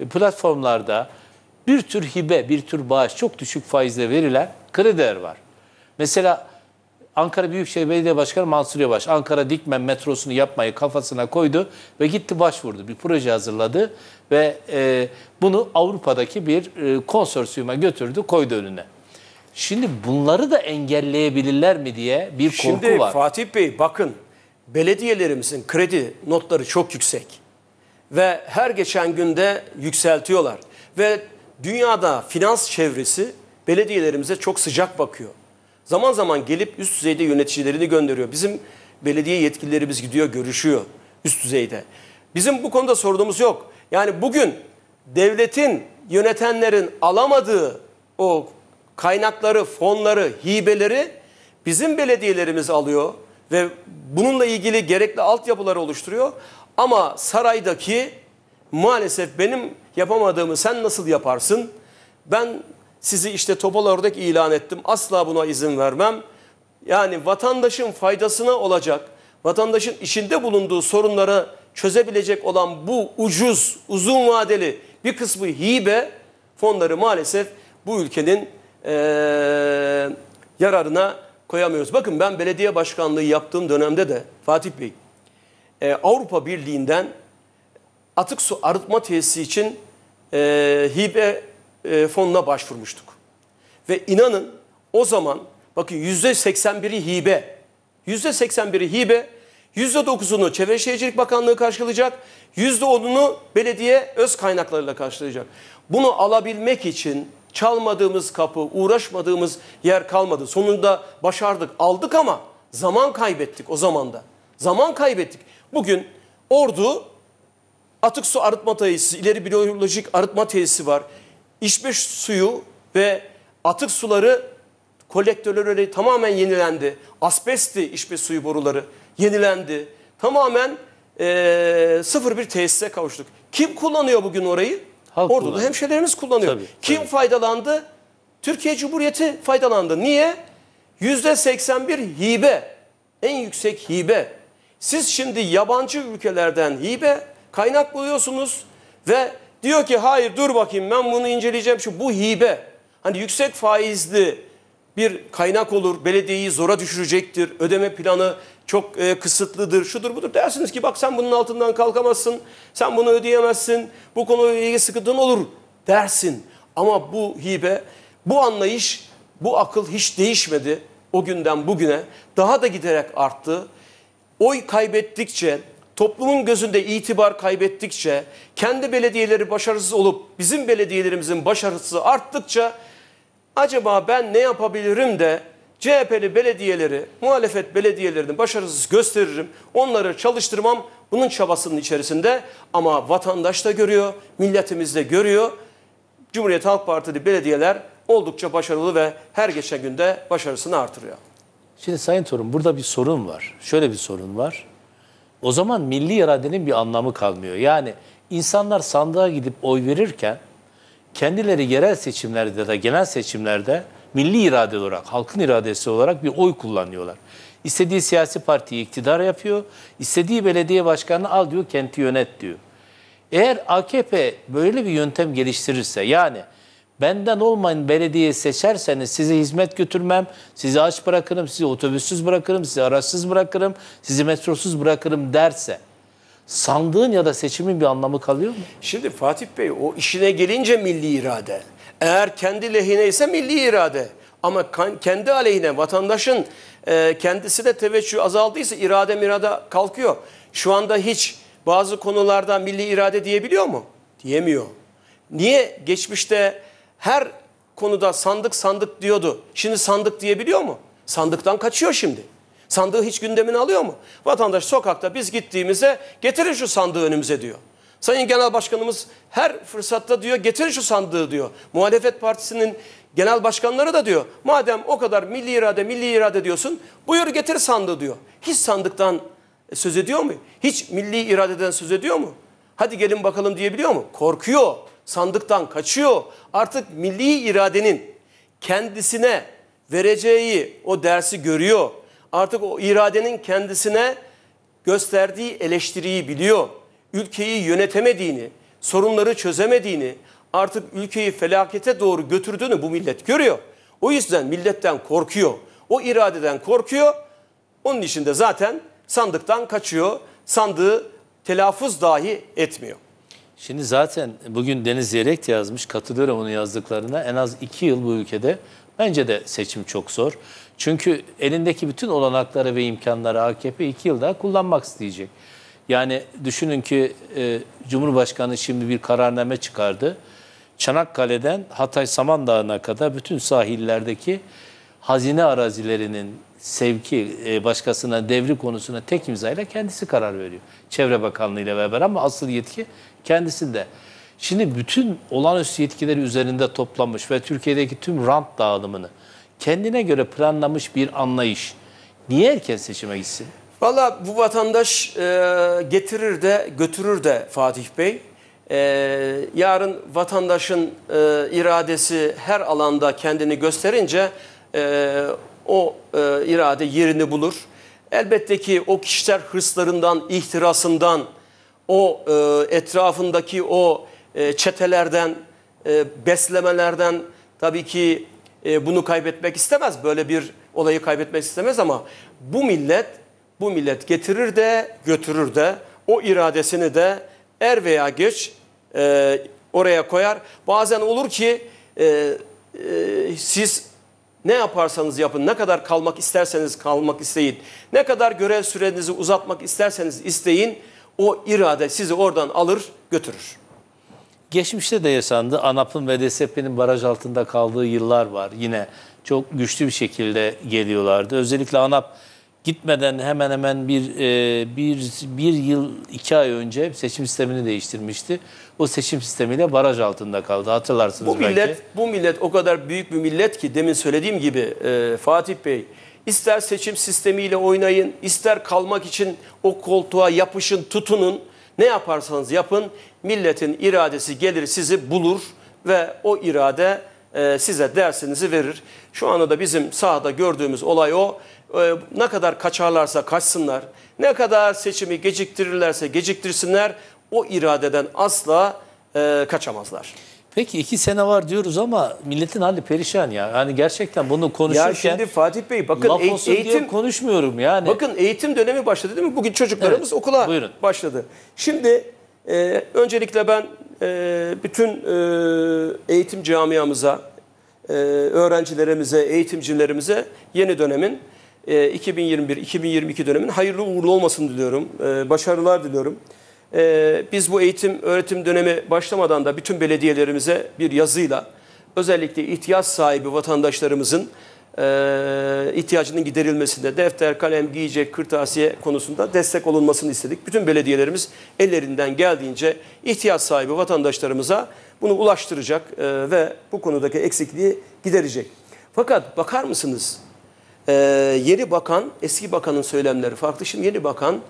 E, platformlarda bir tür hibe, bir tür bağış çok düşük faizle verilen krediler var. Mesela Ankara Büyükşehir Belediye Başkanı Mansur Yavaş Ankara Dikmen metrosunu yapmayı kafasına koydu ve gitti başvurdu. Bir proje hazırladı ve e, bunu Avrupa'daki bir e, konsorsiyuma götürdü koydu önüne. Şimdi bunları da engelleyebilirler mi diye bir korku Şimdi, var. Şimdi Fatih Bey bakın belediyelerimizin kredi notları çok yüksek ve her geçen günde yükseltiyorlar. Ve dünyada finans çevresi belediyelerimize çok sıcak bakıyor. Zaman zaman gelip üst düzeyde yöneticilerini gönderiyor. Bizim belediye yetkililerimiz gidiyor, görüşüyor üst düzeyde. Bizim bu konuda sorduğumuz yok. Yani bugün devletin, yönetenlerin alamadığı o kaynakları, fonları, hibeleri bizim belediyelerimiz alıyor ve bununla ilgili gerekli altyapıları oluşturuyor. Ama saraydaki maalesef benim yapamadığımı sen nasıl yaparsın? Ben sizi işte topal ördek ilan ettim. Asla buna izin vermem. Yani vatandaşın faydasına olacak, vatandaşın içinde bulunduğu sorunları çözebilecek olan bu ucuz, uzun vadeli bir kısmı hibe fonları maalesef bu ülkenin e, yararına koyamıyoruz. Bakın ben belediye başkanlığı yaptığım dönemde de Fatih Bey e, Avrupa Birliği'nden atık su arıtma tesisi için e, hibe e, fonuna başvurmuştuk. Ve inanın o zaman bakın %81'i hibe. %81'i hibe, %9'unu Çevre Şehircilik Bakanlığı karşılayacak, %10'unu belediye öz kaynaklarıyla karşılayacak. Bunu alabilmek için çalmadığımız kapı, uğraşmadığımız yer kalmadı. Sonunda başardık, aldık ama zaman kaybettik o zaman da. Zaman kaybettik. Bugün ordu atık su arıtma tesisi, ileri biyolojik arıtma tesisi var. İçme suyu ve atık suları kolektörleri tamamen yenilendi. Asbestli içme suyu boruları yenilendi. Tamamen e, sıfır bir tesise kavuştuk. Kim kullanıyor bugün orayı? Halk Ordu'da kullanıyor. hemşehrilerimiz kullanıyor. Tabii, Kim tabii. faydalandı? Türkiye Cumhuriyeti faydalandı. Niye? %81 hibe. En yüksek hibe. Siz şimdi yabancı ülkelerden hibe kaynak buluyorsunuz ve diyor ki hayır dur bakayım ben bunu inceleyeceğim. Şu bu hibe hani yüksek faizli bir kaynak olur. Belediyeyi zora düşürecektir. Ödeme planı çok e, kısıtlıdır. Şudur budur dersiniz ki bak sen bunun altından kalkamazsın. Sen bunu ödeyemezsin. Bu konuyla ilgili sıkıntın olur dersin. Ama bu hibe, bu anlayış, bu akıl hiç değişmedi o günden bugüne. Daha da giderek arttı oy kaybettikçe, toplumun gözünde itibar kaybettikçe, kendi belediyeleri başarısız olup bizim belediyelerimizin başarısı arttıkça acaba ben ne yapabilirim de CHP'li belediyeleri, muhalefet belediyelerini başarısız gösteririm, onları çalıştırmam bunun çabasının içerisinde ama vatandaş da görüyor, milletimiz de görüyor. Cumhuriyet Halk Partili belediyeler oldukça başarılı ve her geçen günde başarısını artırıyor. Şimdi Sayın Torun burada bir sorun var. Şöyle bir sorun var. O zaman milli iradenin bir anlamı kalmıyor. Yani insanlar sandığa gidip oy verirken kendileri yerel seçimlerde de genel seçimlerde milli irade olarak, halkın iradesi olarak bir oy kullanıyorlar. İstediği siyasi partiyi iktidar yapıyor, istediği belediye başkanını al diyor, kenti yönet diyor. Eğer AKP böyle bir yöntem geliştirirse yani Benden olmayın belediye seçerseniz sizi hizmet götürmem, sizi aç bırakırım, sizi otobüssüz bırakırım, sizi araçsız bırakırım, sizi metrosuz bırakırım derse sandığın ya da seçimin bir anlamı kalıyor mu? Şimdi Fatih Bey o işine gelince milli irade. Eğer kendi lehine ise milli irade. Ama kendi aleyhine vatandaşın e, kendisi de teveccüh azaldıysa irade mirada kalkıyor. Şu anda hiç bazı konularda milli irade diyebiliyor mu? Diyemiyor. Niye geçmişte her konuda sandık sandık diyordu. Şimdi sandık diyebiliyor mu? Sandıktan kaçıyor şimdi. Sandığı hiç gündemine alıyor mu? Vatandaş sokakta biz gittiğimize getirin şu sandığı önümüze diyor. Sayın Genel Başkanımız her fırsatta diyor getirin şu sandığı diyor. Muhalefet Partisi'nin genel başkanları da diyor. Madem o kadar milli irade milli irade diyorsun buyur getir sandığı diyor. Hiç sandıktan söz ediyor mu? Hiç milli iradeden söz ediyor mu? Hadi gelin bakalım diyebiliyor mu? Korkuyor sandıktan kaçıyor. Artık milli iradenin kendisine vereceği o dersi görüyor. Artık o iradenin kendisine gösterdiği eleştiriyi biliyor. Ülkeyi yönetemediğini, sorunları çözemediğini, artık ülkeyi felakete doğru götürdüğünü bu millet görüyor. O yüzden milletten korkuyor. O iradeden korkuyor. Onun için de zaten sandıktan kaçıyor. Sandığı telaffuz dahi etmiyor. Şimdi zaten bugün Deniz Yerek de yazmış, katılıyorum onun yazdıklarına. En az iki yıl bu ülkede bence de seçim çok zor. Çünkü elindeki bütün olanakları ve imkanları AKP iki yıl daha kullanmak isteyecek. Yani düşünün ki e, Cumhurbaşkanı şimdi bir kararname çıkardı. Çanakkale'den Hatay Samandağ'ına kadar bütün sahillerdeki hazine arazilerinin sevki e, başkasına devri konusuna tek imzayla kendisi karar veriyor. Çevre Bakanlığı ile beraber ama asıl yetki kendisinde. Şimdi bütün olağanüstü yetkileri üzerinde toplamış ve Türkiye'deki tüm rant dağılımını kendine göre planlamış bir anlayış. Niye erken seçime gitsin? Valla bu vatandaş e, getirir de götürür de Fatih Bey. E, yarın vatandaşın e, iradesi her alanda kendini gösterince e, o e, irade yerini bulur. Elbette ki o kişiler hırslarından, ihtirasından, o e, etrafındaki o e, çetelerden, e, beslemelerden tabii ki e, bunu kaybetmek istemez. Böyle bir olayı kaybetmek istemez ama bu millet, bu millet getirir de götürür de o iradesini de er veya geç e, oraya koyar. Bazen olur ki e, e, siz ne yaparsanız yapın, ne kadar kalmak isterseniz kalmak isteyin, ne kadar görev sürenizi uzatmak isterseniz isteyin, o irade sizi oradan alır götürür. Geçmişte de yaşandı. ANAP'ın ve DSP'nin baraj altında kaldığı yıllar var. Yine çok güçlü bir şekilde geliyorlardı. Özellikle ANAP gitmeden hemen hemen bir, e, bir, bir yıl iki ay önce seçim sistemini değiştirmişti. O seçim sistemiyle baraj altında kaldı hatırlarsınız bu millet, Bu millet o kadar büyük bir millet ki demin söylediğim gibi e, Fatih Bey ister seçim sistemiyle oynayın ister kalmak için o koltuğa yapışın tutunun ne yaparsanız yapın milletin iradesi gelir sizi bulur ve o irade e, size dersinizi verir. Şu anda da bizim sahada gördüğümüz olay o. E, ne kadar kaçarlarsa kaçsınlar, ne kadar seçimi geciktirirlerse geciktirsinler o iradeden asla e, kaçamazlar. Peki iki sene var diyoruz ama milletin hali perişan ya. Yani gerçekten bunu konuşurken... Ya şimdi Fatih Bey bakın laf olsun eğitim... Diye konuşmuyorum yani. Bakın eğitim dönemi başladı değil mi? Bugün çocuklarımız evet, okula buyurun. başladı. Şimdi e, öncelikle ben ee, bütün e, eğitim camiamıza, e, öğrencilerimize, eğitimcilerimize yeni dönemin 2021-2022 e, dönemin hayırlı uğurlu olmasını diliyorum. başarılar diliyorum. biz bu eğitim öğretim dönemi başlamadan da bütün belediyelerimize bir yazıyla özellikle ihtiyaç sahibi vatandaşlarımızın e, ihtiyacının giderilmesinde defter, kalem, giyecek, kırtasiye konusunda destek olunmasını istedik. Bütün belediyelerimiz ellerinden geldiğince ihtiyaç sahibi vatandaşlarımıza bunu ulaştıracak e, ve bu konudaki eksikliği giderecek. Fakat bakar mısınız? E, yeni bakan, eski bakanın söylemleri farklı. Şimdi yeni bakan